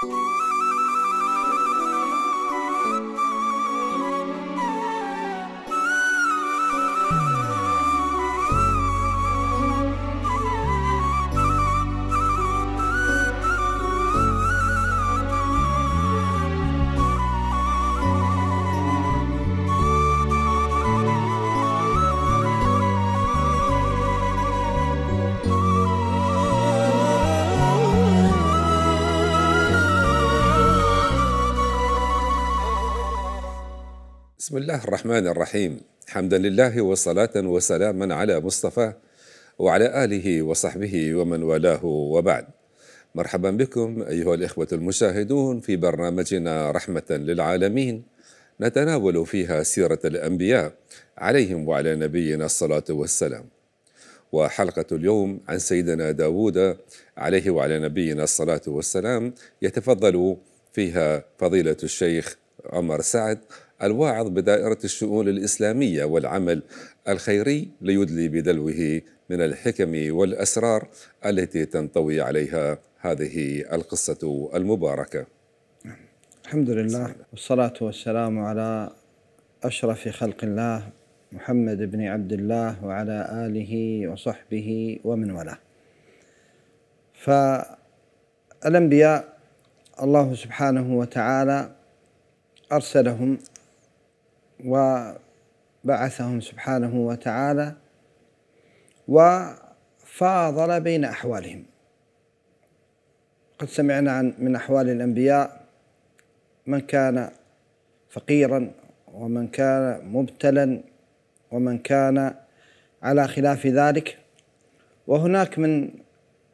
thank you بسم الله الرحمن الرحيم حمدا لله وصلاة وسلاما على مصطفى وعلى آله وصحبه ومن والاه وبعد مرحبا بكم أيها الإخوة المشاهدون في برنامجنا رحمة للعالمين نتناول فيها سيرة الأنبياء عليهم وعلى نبينا الصلاة والسلام وحلقة اليوم عن سيدنا داود عليه وعلى نبينا الصلاة والسلام يتفضل فيها فضيلة الشيخ عمر سعد الواعظ بدائرة الشؤون الإسلامية والعمل الخيري ليدلي بدلوه من الحكم والأسرار التي تنطوي عليها هذه القصة المباركة الحمد لله والصلاة والسلام على أشرف خلق الله محمد بن عبد الله وعلى آله وصحبه ومن والاه فالأنبياء الله سبحانه وتعالى أرسلهم وبعثهم سبحانه وتعالى وفاضل بين أحوالهم قد سمعنا عن من أحوال الأنبياء من كان فقيرا ومن كان مبتلا ومن كان على خلاف ذلك وهناك من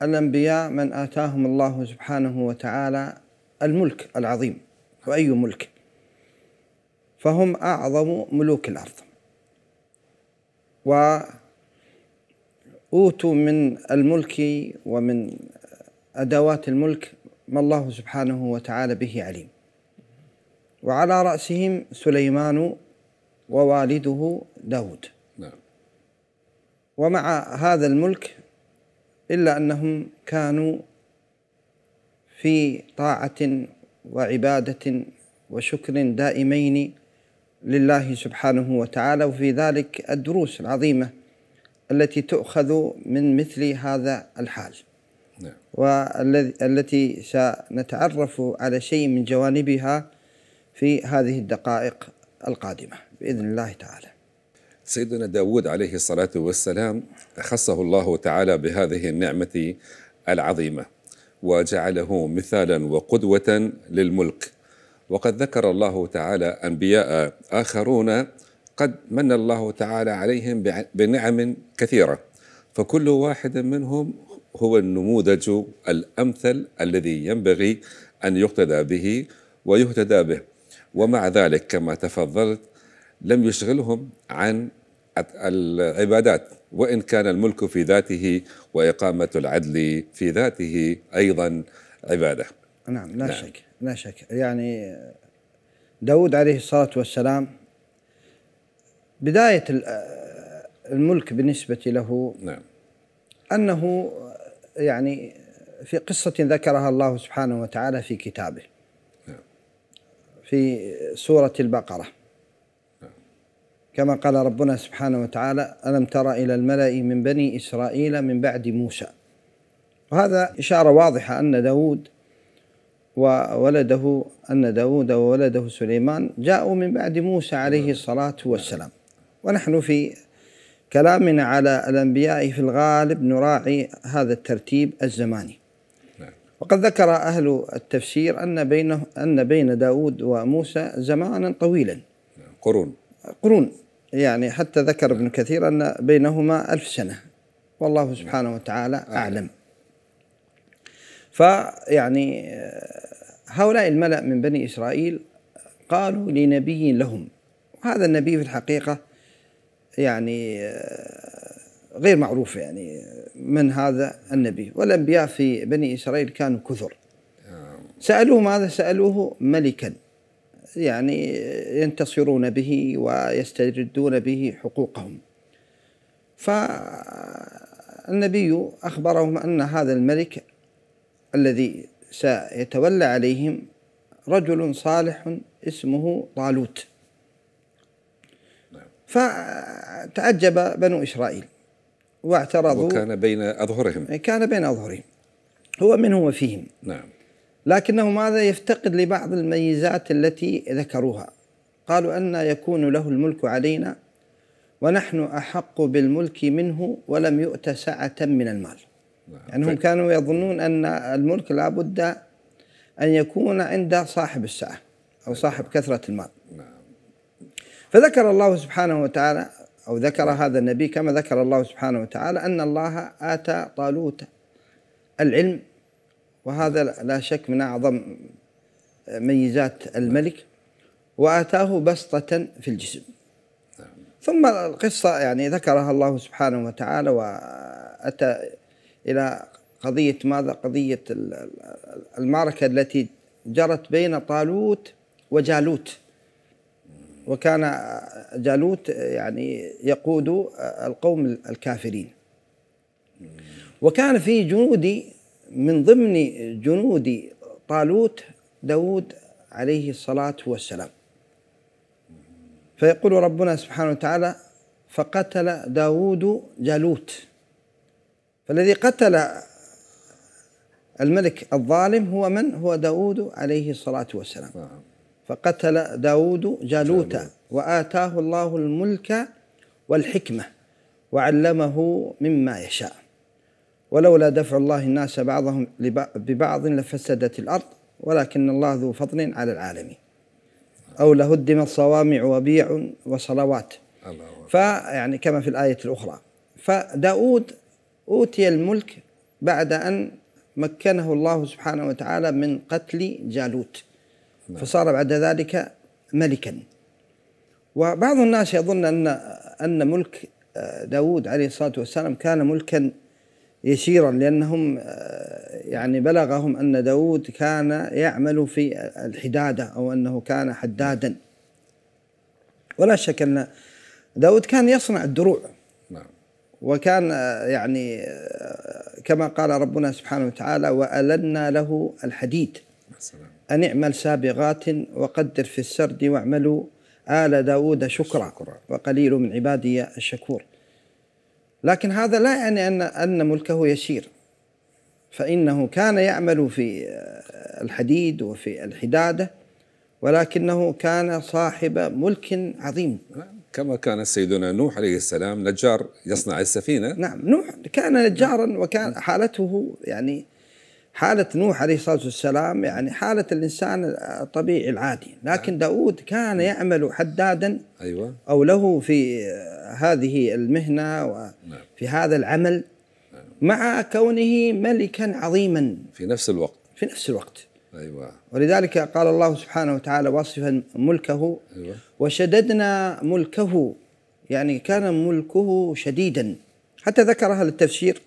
الأنبياء من آتاهم الله سبحانه وتعالى الملك العظيم وأي ملك فهم أعظم ملوك الأرض وأوتوا من الملك ومن أدوات الملك ما الله سبحانه وتعالى به عليم وعلى رأسهم سليمان ووالده داود نعم. ومع هذا الملك إلا أنهم كانوا في طاعة وعبادة وشكر دائمين لله سبحانه وتعالى وفي ذلك الدروس العظيمة التي تؤخذ من مثل هذا الحال نعم. والتي سنتعرف على شيء من جوانبها في هذه الدقائق القادمة بإذن الله تعالى سيدنا داود عليه الصلاة والسلام خصه الله تعالى بهذه النعمة العظيمة وجعله مثالا وقدوة للملك وقد ذكر الله تعالى أنبياء آخرون قد من الله تعالى عليهم بنعم كثيرة فكل واحد منهم هو النموذج الأمثل الذي ينبغي أن يقتدى به ويهتدى به ومع ذلك كما تفضلت لم يشغلهم عن العبادات وإن كان الملك في ذاته وإقامة العدل في ذاته أيضا عبادة نعم لا نعم. شك لا شك يعني داود عليه الصلاة والسلام بداية الملك بالنسبة له نعم. أنه يعني في قصة ذكرها الله سبحانه وتعالى في كتابه نعم. في سورة البقرة نعم. كما قال ربنا سبحانه وتعالى ألم ترى إلى الملأ من بني إسرائيل من بعد موسى وهذا إشارة واضحة أن داود وولده أن داود وولده سليمان جاءوا من بعد موسى عليه الصلاة والسلام ونحن في كلامنا على الأنبياء في الغالب نراعي هذا الترتيب الزماني نعم. وقد ذكر أهل التفسير أن بينه أن بين داود وموسى زمانا طويلا نعم، قرون قرون يعني حتى ذكر ابن كثير أن بينهما ألف سنة والله سبحانه وتعالى نعم. أعلم فيعني هؤلاء الملأ من بني إسرائيل قالوا لنبي لهم وهذا النبي في الحقيقة يعني آه، غير معروف يعني من هذا النبي والأنبياء في بني إسرائيل كانوا كثر سألوه ماذا سألوه ملكا يعني آه، ينتصرون به ويستردون به حقوقهم فالنبي أخبرهم أن هذا الملك الذي سيتولى عليهم رجل صالح اسمه طالوت نعم. فتعجب بنو إسرائيل واعترضوا وكان بين أظهرهم إيه، كان بين أظهرهم هو منهم وفيهم نعم لكنه ماذا يفتقد لبعض الميزات التي ذكروها قالوا أن يكون له الملك علينا ونحن أحق بالملك منه ولم يؤت سعة من المال نعم. يعني هم كانوا يظنون أن الملك لابد أن يكون عند صاحب السعة أو صاحب كثرة المال نعم. فذكر الله سبحانه وتعالى أو ذكر نعم. هذا النبي كما ذكر الله سبحانه وتعالى أن الله آتى طالوت العلم وهذا لا شك من أعظم ميزات الملك وآتاه بسطة في الجسم نعم. ثم القصة يعني ذكرها الله سبحانه وتعالى وأتى إلى قضية ماذا قضية المعركة التي جرت بين طالوت وجالوت وكان جالوت يعني يقود القوم الكافرين وكان في جنودي من ضمن جنود طالوت داود عليه الصلاة والسلام فيقول ربنا سبحانه وتعالى فقتل داود جالوت فالذي قتل الملك الظالم هو من؟ هو داود عليه الصلاة والسلام نعم. فقتل داود جالوت وآتاه الله الملك والحكمة وعلمه مما يشاء ولولا دفع الله الناس بعضهم ببعض لفسدت الأرض ولكن الله ذو فضل على العالمين أو لهدمت صوامع وبيع وصلوات فيعني كما في الآية الأخرى فداود أوتي الملك بعد أن مكنه الله سبحانه وتعالى من قتل جالوت نعم. فصار بعد ذلك ملكا وبعض الناس يظن أن أن ملك آه، داود عليه الصلاة والسلام كان ملكا يسيرا لأنهم آه، يعني بلغهم أن داود كان يعمل في الحدادة أو أنه كان حدادا ولا شك أن داود كان يصنع الدروع وكان آه، يعني آه، كما قال ربنا سبحانه وتعالى وألنا له الحديد أن اعمل سابغات وقدر في السرد واعملوا آل داود شكرا وقليل من عبادي الشكور لكن هذا لا يعني أن أن ملكه يسير فإنه كان يعمل في آه، الحديد وفي الحدادة ولكنه كان صاحب ملك عظيم نعم. كما كان سيدنا نوح عليه السلام نجار يصنع السفينة نعم نوح كان نجارا وكان حالته يعني حالة نوح عليه الصلاة والسلام يعني حالة الإنسان الطبيعي العادي لكن نعم. داود كان يعمل حدادا أيوة أو له في هذه المهنة وفي نعم. هذا العمل نعم. مع كونه ملكا عظيما في نفس الوقت في نفس الوقت أيوة. ولذلك قال الله سبحانه وتعالى واصفا ملكه أيوة. وشددنا ملكه يعني كان ملكه شديدا حتى ذكر أهل التفسير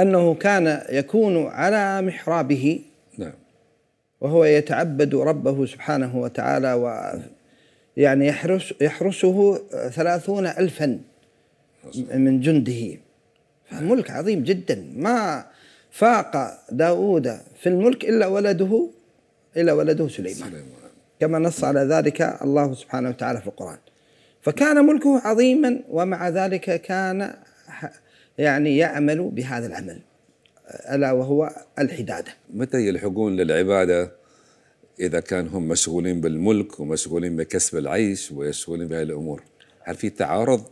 أنه كان يكون على محرابه نعم. وهو يتعبد ربه سبحانه وتعالى و يعني يحرس يحرسه ثلاثون ألفا من جنده ملك عظيم جدا ما فاق داود في الملك إلا ولده إلا ولده سليمان, سليمان. كما نص على ذلك الله سبحانه وتعالى في القرآن فكان ملكه عظيما ومع ذلك كان يعني يعمل بهذا العمل ألا وهو الحدادة متى يلحقون للعبادة إذا كان هم مشغولين بالملك ومشغولين بكسب العيش ويشغولين بهذه الأمور هل في تعارض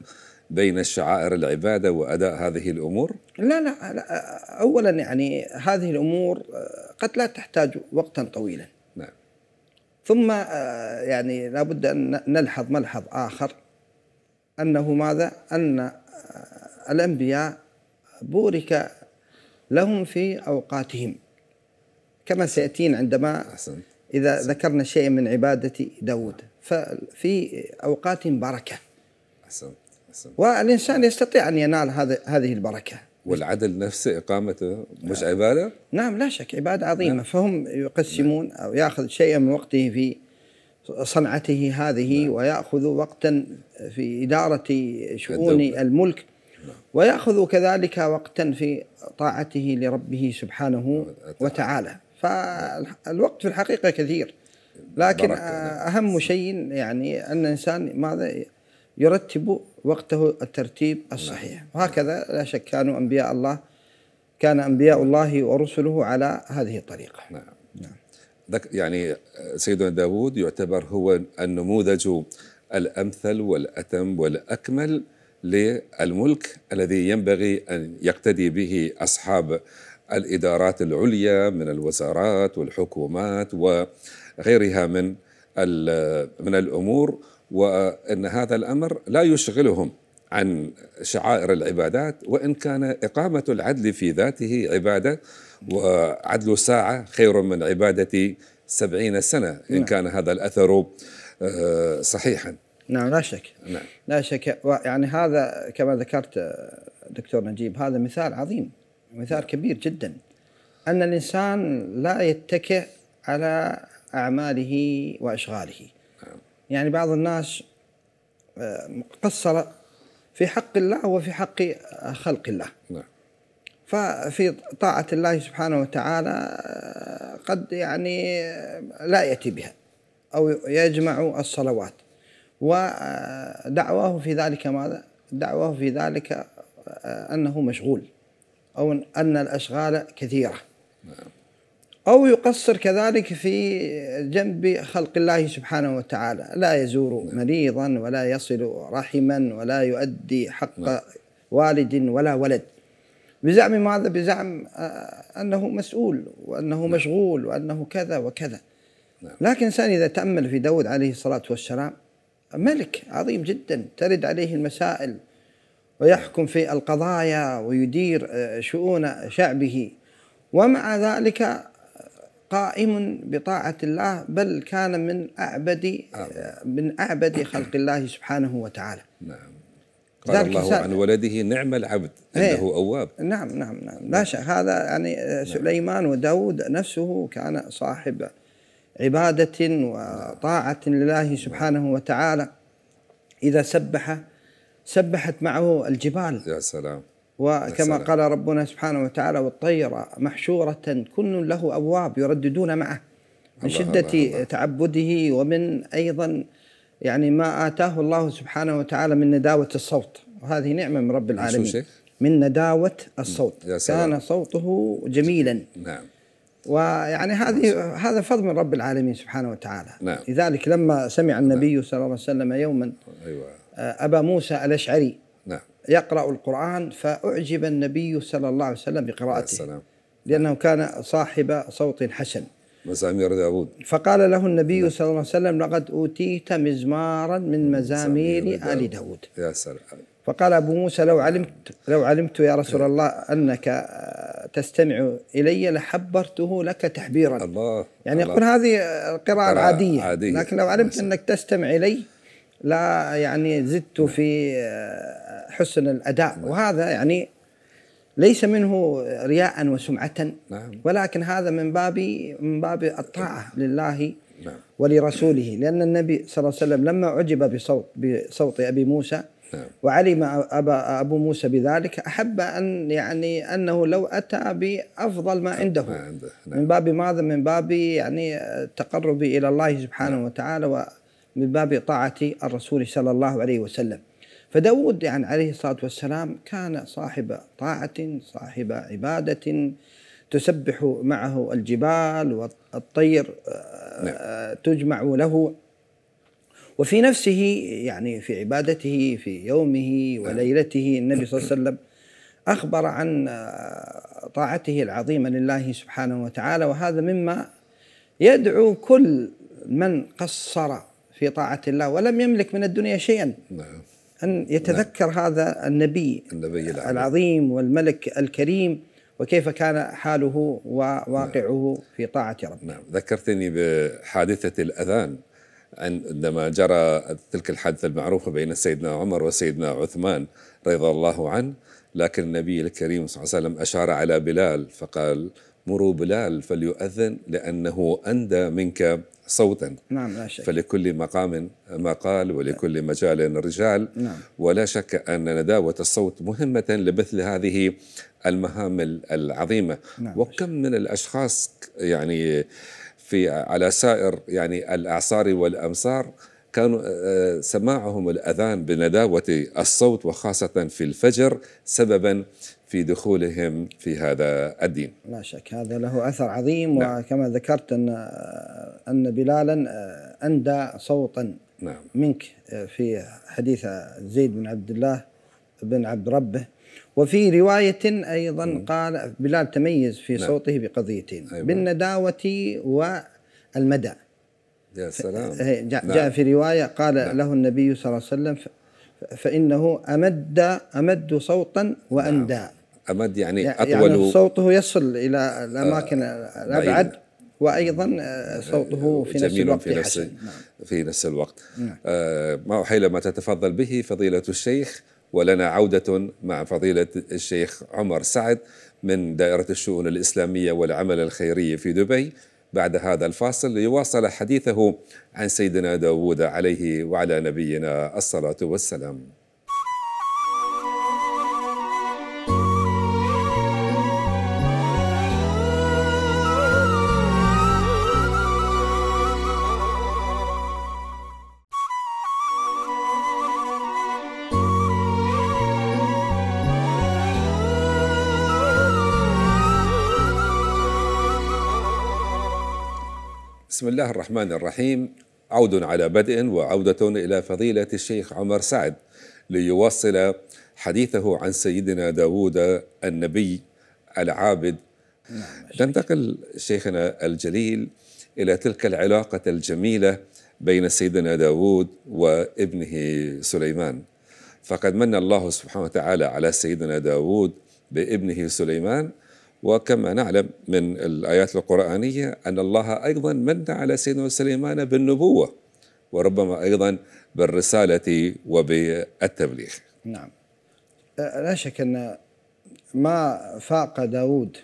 بين الشعائر العباده واداء هذه الامور؟ لا لا, لا اولا يعني هذه الامور آه، قد لا تحتاج وقتا طويلا. نعم. ثم آه، يعني لابد ان نلحظ ملحظ اخر انه ماذا؟ ان آه، الانبياء بورك لهم في اوقاتهم كما سياتين عندما حسن. اذا حسن. ذكرنا شيئا من عباده داود ففي اوقات بركه. حسن. والإنسان يستطيع أن ينال هذا هذه البركة والعدل نفسه إقامته مش نعم. عبادة؟ نعم لا شك عبادة عظيمة نعم. فهم يقسمون نعم. أو يأخذ شيئا من وقته في صنعته هذه نعم. ويأخذ وقتا في إدارة شؤون الدولة. الملك نعم. ويأخذ كذلك وقتا في طاعته لربه سبحانه نعم. وتعالى فالوقت في الحقيقة كثير لكن نعم. أهم شيء يعني أن الإنسان ماذا يرتب وقته الترتيب نعم. الصحيح وهكذا لا شك كانوا أنبياء الله كان أنبياء الله ورسله على هذه الطريقة نعم, نعم. يعني آه، سيدنا داود يعتبر هو النموذج الأمثل والأتم والأكمل للملك الذي ينبغي أن يقتدي به أصحاب الإدارات العليا من الوزارات والحكومات وغيرها من من الأمور وأن هذا الأمر لا يشغلهم عن شعائر العبادات وإن كان إقامة العدل في ذاته عبادة وعدل ساعة خير من عبادة سبعين سنة إن نعم. كان هذا الأثر آه، صحيحا نعم لا شك نعم. لا شك يعني هذا كما ذكرت دكتور نجيب هذا مثال عظيم مثال نعم. كبير جدا أن الإنسان لا يتكئ على أعماله وأشغاله يعني بعض الناس آه، قصر في حق الله وفي حق آه، خلق الله نعم. ففي طاعة الله سبحانه وتعالى آه، قد يعني لا يأتي بها أو يجمع الصلوات ودعواه في ذلك ماذا؟ دعواه في ذلك أنه مشغول أو أن الأشغال كثيرة نعم. أو يقصر كذلك في جنب خلق الله سبحانه وتعالى لا يزور مريضا ولا يصل رحما ولا يؤدي حق نعم. والد ولا ولد بزعم ماذا بزعم آه، أنه مسؤول وأنه نعم. مشغول وأنه كذا وكذا نعم. لكن الإنسان إذا تأمل في داود عليه الصلاة والسلام ملك عظيم جدا ترد عليه المسائل ويحكم في القضايا ويدير آه، شؤون شعبه ومع ذلك قائم بطاعة الله بل كان من أعبد من أعبد خلق الله سبحانه وتعالى نعم قال الله عن ولده نعم العبد إيه. انه ايه اواب نعم نعم نعم لا نعم. شك هذا يعني آه، نعم سليمان وداود نفسه كان صاحب عبادة وطاعة لله سبحانه وتعالى إذا سبح سبحت معه الجبال يا سلام وكما قال ربنا سبحانه وتعالى والطير محشورة كل له أبواب يرددون معه من شدة الله الله. تعبده ومن أيضا يعني ما آتاه الله سبحانه وتعالى من نداوة الصوت وهذه نعمة من رب العالمين من نداوة الصوت يا سلام. كان صوته جميلا نعم ويعني هذه هذا فضل من رب العالمين سبحانه وتعالى نعم. لذلك لما سمع النبي نعم. صلى الله عليه وسلم يوما أيوة. آه، أبا موسى الأشعري يقرأ القرآن فأعجب النبي صلى الله عليه وسلم بقراءته السلام. لأنه كان صاحب صوت حسن مزامير داود فقال له النبي نعم. صلى الله عليه وسلم لقد أوتيت مزمارا من مزامير, مزامير آل داود يا سلام فقال أبو موسى لو علمت لو علمت يا رسول نعم. الله أنك آه، تستمع إلي لحبرته لك تحبيرا الله يعني الله يقول هذه القراءة العادية عادية. لكن لو علمت أنك تستمع إلي لا يعني زدت في آه، حسن الاداء نعم. وهذا يعني ليس منه رياء وسمعة نعم. ولكن هذا من باب من باب الطاعة نعم. لله ولرسوله لأن النبي صلى الله عليه وسلم لما عجب بصوت بصوت أبي موسى وعلم أبا أبو موسى بذلك أحب أن يعني أنه لو أتى بأفضل ما عنده من باب ماذا من باب يعني التقرب إلى الله سبحانه وتعالى من باب طاعة الرسول صلى الله عليه وسلم فداود يعني عليه الصلاة والسلام كان صاحب طاعة صاحب عبادة تسبح معه الجبال والطير آه، نعم. تجمع له وفي نفسه يعني في عبادته في يومه وليلته النبي صلى الله عليه وسلم أخبر عن آه، طاعته العظيمة لله سبحانه وتعالى وهذا مما يدعو كل من قصر في طاعة الله ولم يملك من الدنيا شيئا نعم. أن يتذكر نعم. هذا النبي, النبي العظيم, العظيم والملك الكريم وكيف كان حاله وواقعه نعم. في طاعة ربه نعم ذكرتني بحادثة الأذان عندما جرى تلك الحادثة المعروفة بين سيدنا عمر وسيدنا عثمان رضي الله عنه لكن النبي الكريم صلى الله عليه وسلم أشار على بلال فقال مروا بلال فليؤذن لأنه أندى منك صوتا نعم لا شك فلكل مقام مقال ولكل مجال رجال نعم ولا شك أن نداوة الصوت مهمة لمثل هذه المهام العظيمة نعم وكم من الأشخاص يعني في على سائر يعني الأعصار والأمصار كانوا آه، آه، سماعهم الأذان بنداوة الصوت وخاصة في الفجر سببا في دخولهم في هذا الدين لا شك هذا له أثر عظيم نعم. وكما ذكرت أن, آه، أن بلالا أندى صوتا نعم. منك في حديث زيد بن عبد الله بن عبد ربه وفي رواية أيضا مم. نعم. قال بلال تميز في نعم. صوته بقضيتين أيوة. بالنداوة والمدى يا سلام جاء, نعم. جاء في رواية قال نعم. له النبي صلى الله عليه وسلم فإنه أمد أمد صوتا وأندى نعم. أمد يعني, يعني أطول يعني صوته يصل إلى الأماكن آه الأبعد وأيضا صوته آه، في نفس الوقت في نفس, حسن. نعم. في نفس الوقت نعم. آه ما حيل ما تتفضل به فضيلة الشيخ ولنا عودة مع فضيلة الشيخ عمر سعد من دائرة الشؤون الإسلامية والعمل الخيري في دبي بعد هذا الفاصل ليواصل حديثه عن سيدنا داود عليه وعلى نبينا الصلاة والسلام الله الرحمن الرحيم عود على بدء وعودة إلى فضيلة الشيخ عمر سعد ليواصل حديثه عن سيدنا داود النبي العابد ننتقل نعم، شيخنا الجليل إلى تلك العلاقة الجميلة بين سيدنا داود وابنه سليمان فقد من الله سبحانه وتعالى على سيدنا داود بابنه سليمان وكما نعلم من الآيات القرآنية أن الله أيضا من على سيدنا سليمان بالنبوة وربما أيضا بالرسالة وبالتبليغ نعم لا شك أن ما فاق داود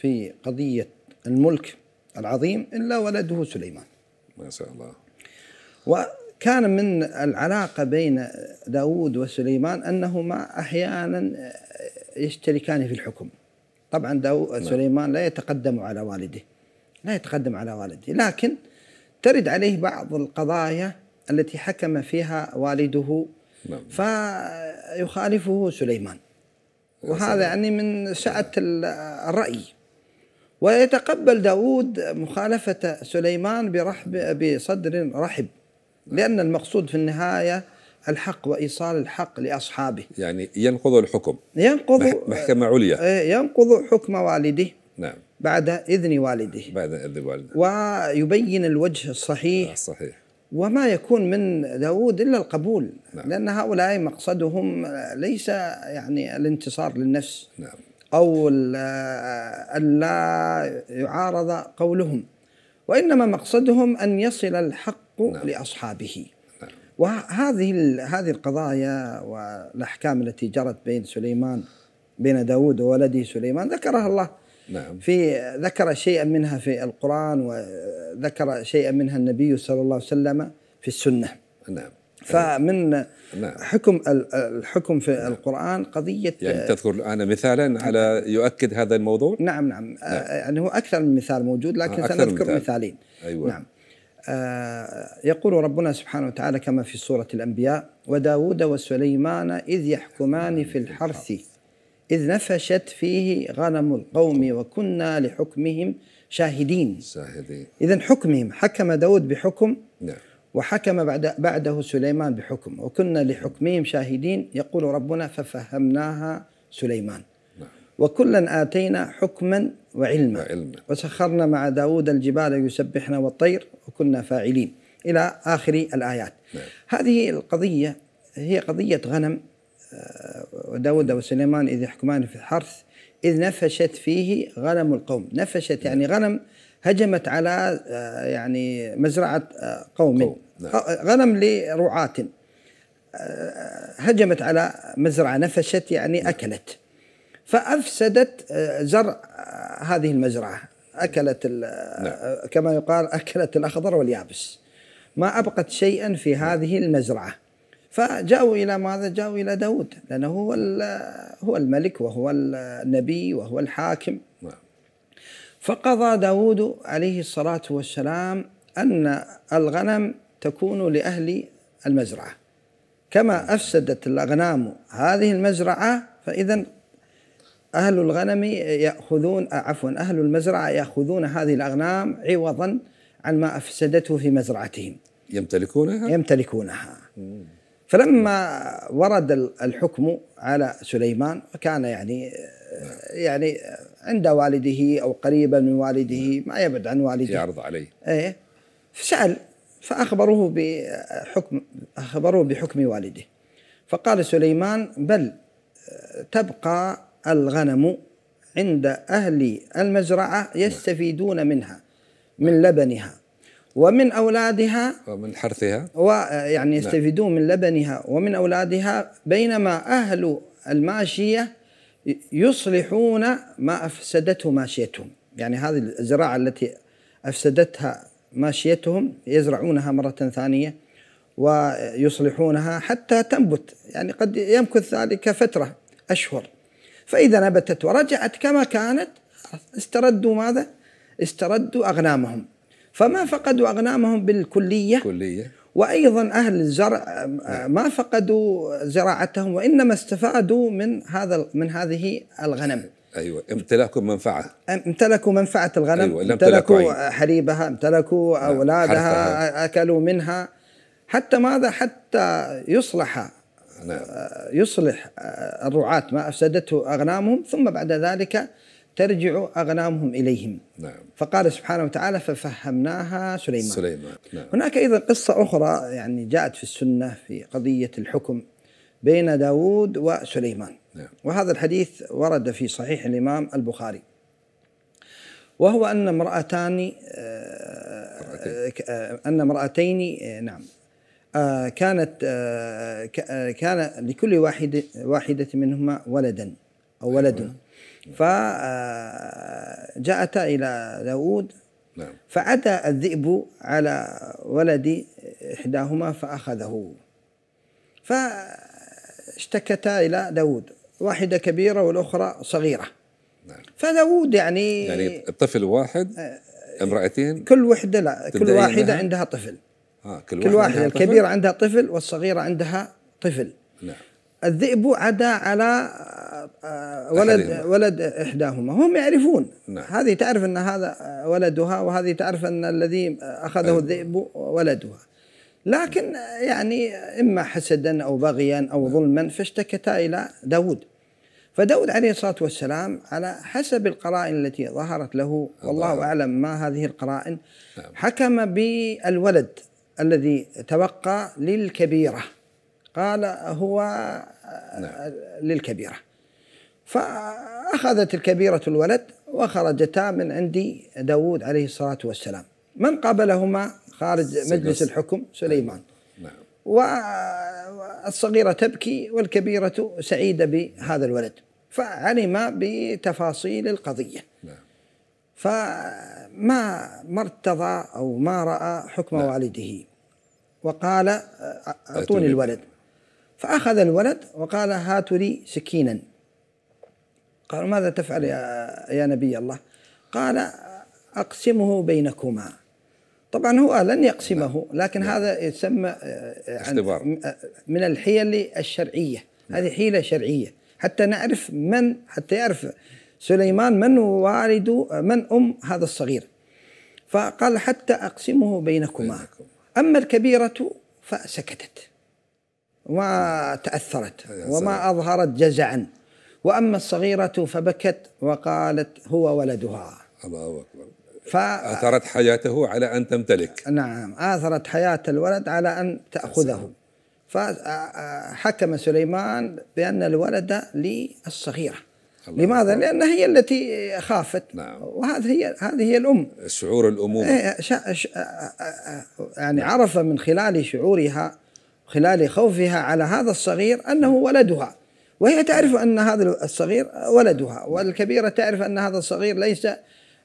في قضية الملك العظيم إلا ولده سليمان ما شاء الله وكان من العلاقة بين داود وسليمان أنهما أحيانا يشتركان في الحكم طبعا داو نعم. سليمان لا يتقدم على والده لا يتقدم على والده لكن ترد عليه بعض القضايا التي حكم فيها والده نعم. فيخالفه سليمان وهذا يعني من سعة الرأي ويتقبل داود مخالفة سليمان برحب بصدر رحب لأن المقصود في النهاية الحق وإيصال الحق لأصحابه يعني ينقض الحكم ينقض محكمة عليا إيه، ينقض حكم والده نعم بعد إذن والده بعد إذن والده ويبين الوجه الصحيح الصحيح آه، وما يكون من داود إلا القبول نعم. لأن هؤلاء مقصدهم ليس يعني الانتصار للنفس نعم. أو ألا آه، يعارض قولهم وإنما مقصدهم أن يصل الحق نعم. لأصحابه وهذه هذه القضايا والاحكام التي جرت بين سليمان بين داود وولده سليمان ذكرها الله نعم. في ذكر شيئا منها في القرآن وذكر شيئا منها النبي صلى الله عليه وسلم في السنة نعم فمن نعم. حكم الحكم في نعم. القرآن قضية يعني تذكر الآن مثالا على يؤكد هذا الموضوع نعم نعم, نعم. يعني هو أكثر من مثال موجود لكن آه، سنذكر مثال. مثالين أيوة. نعم آه، يقول ربنا سبحانه وتعالى كما في سورة الأنبياء وداود وسليمان إذ يحكمان في الحرث إذ نفشت فيه غنم القوم وكنا لحكمهم شاهدين شاهدين إذا حكمهم حكم داود بحكم نعم وحكم بعد بعده سليمان بحكم وكنا لحكمهم شاهدين يقول ربنا ففهمناها سليمان نعم. وكلا آتينا حكما وعلما, وعلم. وسخرنا مع داود الجبال يسبحنا والطير وكنا فاعلين إلى آخر الآيات نعم. هذه القضية هي قضية غنم آه، وداود وسليمان إذ يحكمان في الحرث إذ نفشت فيه غنم القوم نفشت يعني نعم. غنم هجمت على آه، يعني مزرعة آه، قوم, قوم. نعم. غنم لرعاة هجمت على مزرعة نفشت يعني أكلت فافسدت آه، زرع آه، هذه المزرعه اكلت آه، نعم. كما يقال اكلت الاخضر واليابس ما ابقت شيئا في نعم. هذه المزرعه فجاءوا الى ماذا؟ جاءوا الى داود لانه هو هو الملك وهو النبي وهو الحاكم نعم. فقضى داود عليه الصلاه والسلام ان الغنم تكون لاهل المزرعه كما افسدت الاغنام هذه المزرعه فاذا أهل الغنم يأخذون عفوا أهل المزرعة يأخذون هذه الأغنام عوضا عن ما أفسدته في مزرعتهم يمتلكونها؟ يمتلكونها فلما ورد الحكم على سليمان وكان يعني يعني عند والده او قريبا من والده نعم. ما يبعد عن والده يعرض عليه ايه فسال فاخبروه بحكم اخبروه بحكم والده فقال سليمان بل آه، تبقى الغنم عند أهل المزرعة يستفيدون منها من لبنها ومن أولادها ومن حرثها ويعني نعم. يستفيدون من لبنها ومن أولادها بينما أهل الماشية يصلحون ما أفسدته ماشيتهم يعني هذه الزراعة التي أفسدتها ماشيتهم يزرعونها مرة ثانية ويصلحونها حتى تنبت يعني قد يمكث ذلك فترة أشهر فإذا نبتت ورجعت كما كانت استردوا ماذا؟ استردوا أغنامهم فما فقدوا أغنامهم بالكلية كلية. وأيضا أهل الزرع نعم. ما فقدوا زراعتهم وإنما استفادوا من هذا من هذه الغنم ايوه امتلكوا منفعه امتلكوا منفعه الغنم أيوة. امتلكوا, حليبها امتلكوا نعم. اولادها حرفها. اكلوا منها حتى ماذا حتى يصلح نعم. يصلح آه، الرعاة ما أفسدته أغنامهم ثم بعد ذلك ترجع أغنامهم إليهم نعم. فقال سبحانه وتعالى ففهمناها سليمان, سليمان. نعم. هناك أيضا قصة أخرى يعني جاءت في السنة في قضية الحكم بين داود وسليمان نعم. وهذا الحديث ورد في صحيح الإمام البخاري وهو أن امرأتان آه، آه، أن امرأتين نعم آه، كانت آه، آه، كان لكل واحد واحدة منهما ولدا أو أيوة. ولد فجاءتا إلى داود نعم. فأتى الذئب على ولد إحداهما فأخذه فاشتكتا إلى داود واحدة كبيرة والأخرى صغيرة نعم. فداود يعني يعني الطفل واحد امرأتين كل وحدة لا كل واحدة عندها طفل كل, كل واحد الكبيرة عندها طفل والصغيرة عندها طفل نعم الذئب عدا على آه، ولد ولد احداهما هم يعرفون نعم. هذه تعرف ان هذا آه، ولدها وهذه تعرف ان الذي آه، اخذه أيوه. الذئب ولدها لكن يعني اما حسدا او بغيا او نعم. ظلما فاشتكتا الى داود فداود عليه الصلاه والسلام على حسب القرائن التي ظهرت له والله اعلم ما هذه القرائن نعم. حكم بالولد الذي توقع للكبيرة قال هو نعم. للكبيرة فأخذت الكبيرة الولد وخرجتا من عندي داود عليه الصلاة والسلام من قابلهما خارج مجلس الحكم سليمان نعم. نعم. والصغيرة تبكي والكبيرة سعيدة بهذا الولد فعلم بتفاصيل القضية نعم. فما ما ارتضى أو ما رأى حكم لا. نعم. والده وقال أعطوني الولد فأخذ الولد وقال هاتوا لي سكينا قالوا ماذا تفعل يا, يا نبي الله قال أقسمه بينكما طبعا هو لن يقسمه نعم. لكن لا. نعم. هذا يسمى اختبار من الحيل الشرعية هذه حيلة شرعية حتى نعرف من حتى يعرف سليمان من والد من أم هذا الصغير فقال حتى أقسمه بينكما أما الكبيرة فسكتت وتأثرت وما أظهرت جزعا وأما الصغيرة فبكت وقالت هو ولدها الله أكبر فآثرت حياته على أن تمتلك نعم آثرت حياة الولد على أن تأخذه فحكم سليمان بأن الولد للصغيرة لماذا؟ الله. لأن هي التي خافت نعم. وهذه هي هذه هي الأم شعور الأمومة إيه، شا يعني نعم. عرف من خلال شعورها خلال خوفها على هذا الصغير أنه نعم. ولدها وهي تعرف أن هذا الصغير ولدها نعم. والكبيرة تعرف أن هذا الصغير ليس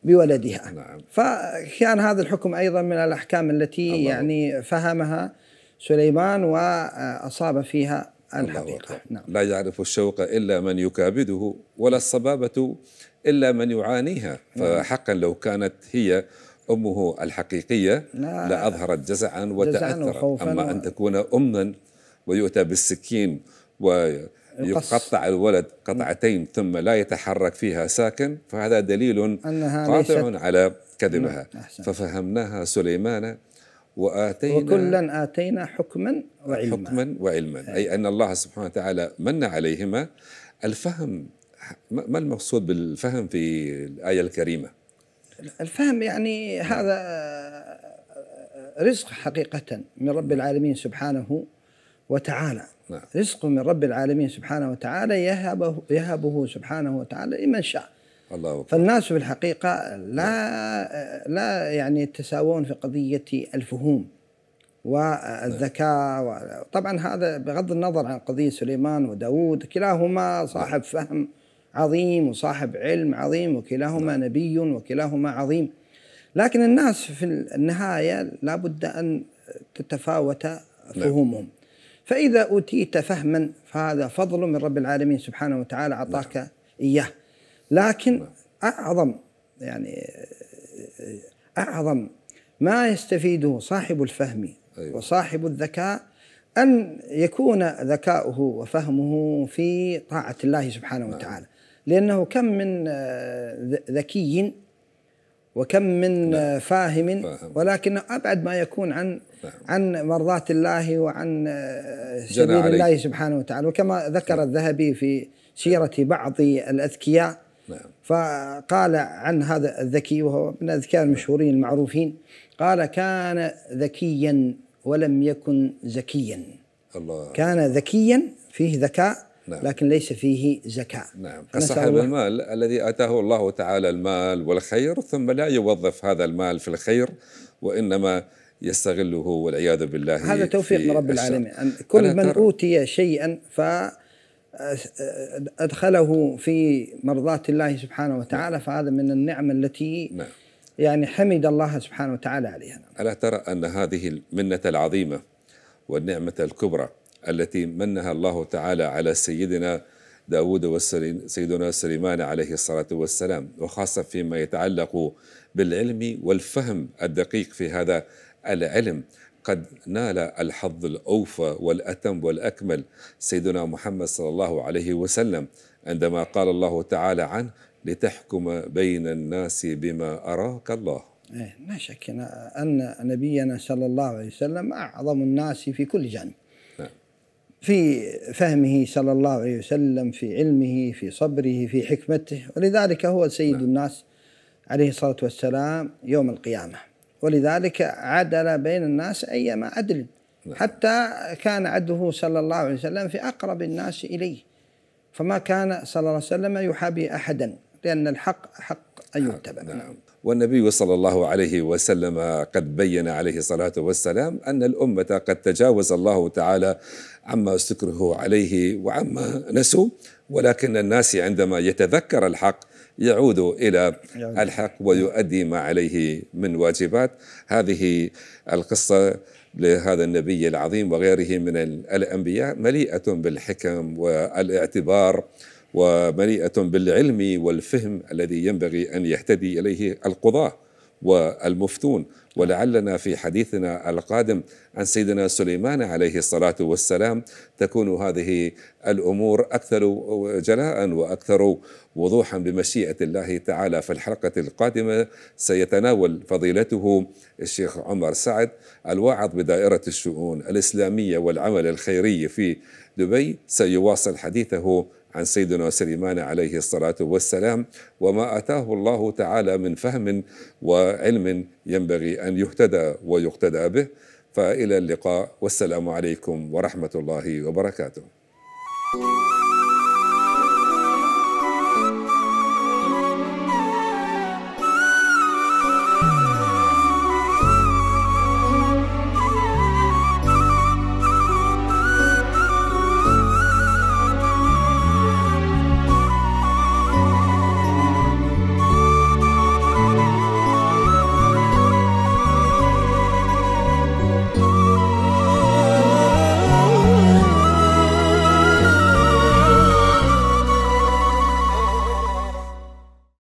بولدها نعم. فكان هذا الحكم أيضا من الأحكام التي الله. يعني فهمها سليمان وأصاب فيها الحقيقة نعم. لا يعرف الشوق إلا من يكابده ولا الصبابة إلا من يعانيها نعم. فحقا لو كانت هي أمه الحقيقية لا لأظهرت جزعا وتأثرت أما أن تكون أما ويؤتى بالسكين ويقطع الولد قطعتين ثم لا يتحرك فيها ساكن فهذا دليل قاطع على كذبها نعم، ففهمناها سليمان وآتينا وكلا آتينا حكما وعلما حكما وعلما إيه. أي أن الله سبحانه وتعالى من عليهما الفهم ما المقصود بالفهم في الآية الكريمة الفهم يعني هذا رزق حقيقة من رب نعم. العالمين سبحانه وتعالى نعم. رزق من رب العالمين سبحانه وتعالى يهبه, يهبه سبحانه وتعالى لمن شاء الله أكبر. فالناس في الحقيقة لا نعم. لا يعني يتساوون في قضية الفهوم والذكاء نعم. طبعا هذا بغض النظر عن قضية سليمان وداود كلاهما صاحب نعم. فهم عظيم وصاحب علم عظيم وكلاهما نبي وكلاهما عظيم لكن الناس في النهاية لابد أن تتفاوت فهومهم فإذا أوتيت فهما فهذا فضل من رب العالمين سبحانه وتعالى أعطاك إياه لكن نعم. أعظم يعني أعظم ما يستفيده صاحب الفهم أيوة. وصاحب الذكاء أن يكون ذكاؤه وفهمه في طاعة الله سبحانه نعم. وتعالى لأنه كم من آه، ذكي وكم من آه، نعم. فاهم, فاهم ولكنه أبعد ما يكون عن نعم. عن مرضاة الله وعن آه، سبيل الله سبحانه وتعالى وكما ذكر نعم. الذهبي في أيوة. سيرة بعض الأذكياء نعم. فقال عن هذا الذكي وهو من الأذكياء المشهورين المعروفين قال كان ذكيا ولم يكن زكيا الله كان ذكيا فيه ذكاء نعم. لكن ليس فيه زكاة نعم صاحب المال الذي آتاه الله تعالى المال والخير ثم لا يوظف هذا المال في الخير وإنما يستغله والعياذ بالله هذا توفيق من رب العالمين كل من أوتي شيئا ف أدخله في مرضاة الله سبحانه وتعالى نعم. فهذا من النعم التي نعم. يعني حمد الله سبحانه وتعالى عليها نعم. ألا ترى أن هذه المنة العظيمة والنعمة الكبرى التي منها الله تعالى على سيدنا داود وسيدنا سليمان عليه الصلاة والسلام وخاصة فيما يتعلق بالعلم والفهم الدقيق في هذا العلم قد نال الحظ الأوفى والأتم والأكمل سيدنا محمد صلى الله عليه وسلم عندما قال الله تعالى عنه لتحكم بين الناس بما أراك الله إيه، لا شك أن نبينا صلى الله عليه وسلم أعظم الناس في كل جانب نعم. في فهمه صلى الله عليه وسلم في علمه في صبره في حكمته ولذلك هو سيد نعم. الناس عليه الصلاة والسلام يوم القيامة ولذلك عدل بين الناس أيما عدل نعم. حتى كان عدله صلى الله عليه وسلم في أقرب الناس إليه فما كان صلى الله عليه وسلم يحابي أحدا لأن الحق حق أن يتبع نعم. والنبي صلى الله عليه وسلم قد بين عليه الصلاة والسلام أن الأمة قد تجاوز الله تعالى عما استكره عليه وعما نسوا ولكن الناس عندما يتذكر الحق يعود إلى الحق ويؤدي ما عليه من واجبات هذه القصة لهذا النبي العظيم وغيره من الأنبياء مليئة بالحكم والاعتبار ومليئة بالعلم والفهم الذي ينبغي أن يهتدي إليه القضاة والمفتون ولعلنا في حديثنا القادم عن سيدنا سليمان عليه الصلاة والسلام تكون هذه الأمور أكثر جلاء وأكثر وضوحا بمشيئة الله تعالى في الحلقة القادمة سيتناول فضيلته الشيخ عمر سعد الواعظ بدائرة الشؤون الإسلامية والعمل الخيري في دبي سيواصل حديثه عن سيدنا سليمان عليه الصلاة والسلام وما أتاه الله تعالى من فهم وعلم ينبغي أن يهتدى ويقتدى به فإلى اللقاء والسلام عليكم ورحمة الله وبركاته